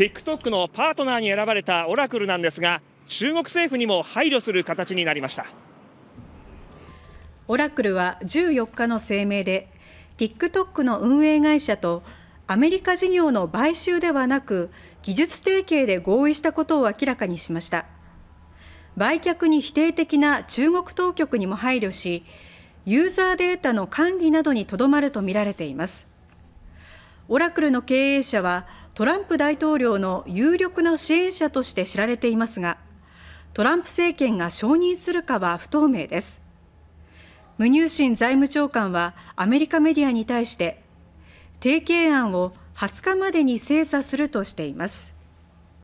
TikTok のパートナーに選ばれたオラクルなんですが中国政府にも配慮する形になりましたオラクルは14日の声明で TikTok の運営会社とアメリカ事業の買収ではなく技術提携で合意したことを明らかにしました売却に否定的な中国当局にも配慮しユーザーデータの管理などにとどまるとみられていますオラクルの経営者はトランプ大統領の有力な支援者として知られていますがトランプ政権が承認するかは不透明ですムニューシン財務長官はアメリカメディアに対して提携案を20日までに精査するとしています